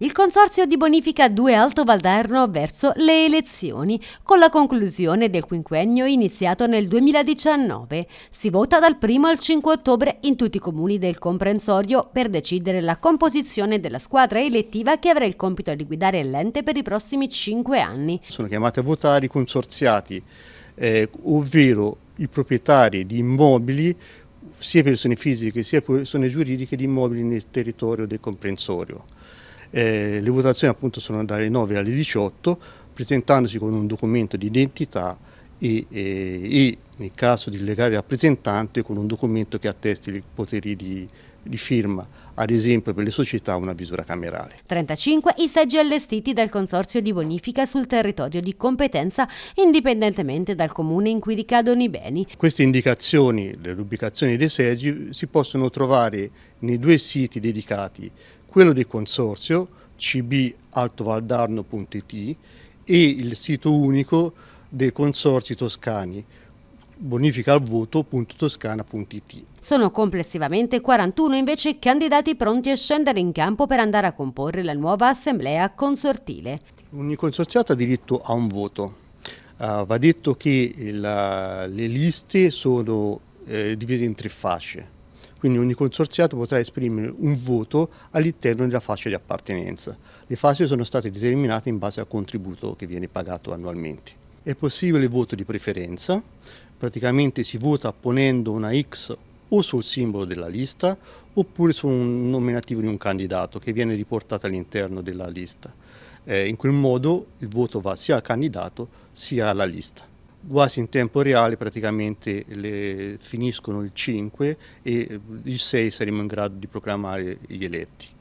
Il Consorzio di Bonifica 2 Alto Valdarno verso le elezioni, con la conclusione del quinquennio iniziato nel 2019. Si vota dal 1 al 5 ottobre in tutti i comuni del comprensorio per decidere la composizione della squadra elettiva che avrà il compito di guidare l'ente per i prossimi 5 anni. Sono chiamati a votare i consorziati, eh, ovvero i proprietari di immobili sia persone fisiche sia persone giuridiche di immobili nel territorio del comprensorio. Eh, le votazioni appunto sono dalle 9 alle 18 presentandosi con un documento di identità e, e, e, nel caso di legare rappresentante con un documento che attesti i poteri di, di firma, ad esempio per le società una visura camerale. 35 i seggi allestiti dal Consorzio di Bonifica sul territorio di competenza indipendentemente dal comune in cui ricadono i beni. Queste indicazioni, le rubicazioni dei seggi, si possono trovare nei due siti dedicati quello del consorzio cbaltovaldarno.it e il sito unico dei consorzi toscani bonificaal Sono complessivamente 41 invece candidati pronti a scendere in campo per andare a comporre la nuova assemblea consortile. Ogni consorziato ha diritto a un voto. Uh, va detto che la, le liste sono eh, divise in tre fasce quindi ogni consorziato potrà esprimere un voto all'interno della fascia di appartenenza. Le fasce sono state determinate in base al contributo che viene pagato annualmente. È possibile il voto di preferenza, praticamente si vota ponendo una X o sul simbolo della lista oppure su un nominativo di un candidato che viene riportato all'interno della lista. Eh, in quel modo il voto va sia al candidato sia alla lista quasi in tempo reale praticamente le finiscono il 5 e il 6 saremo in grado di proclamare gli eletti.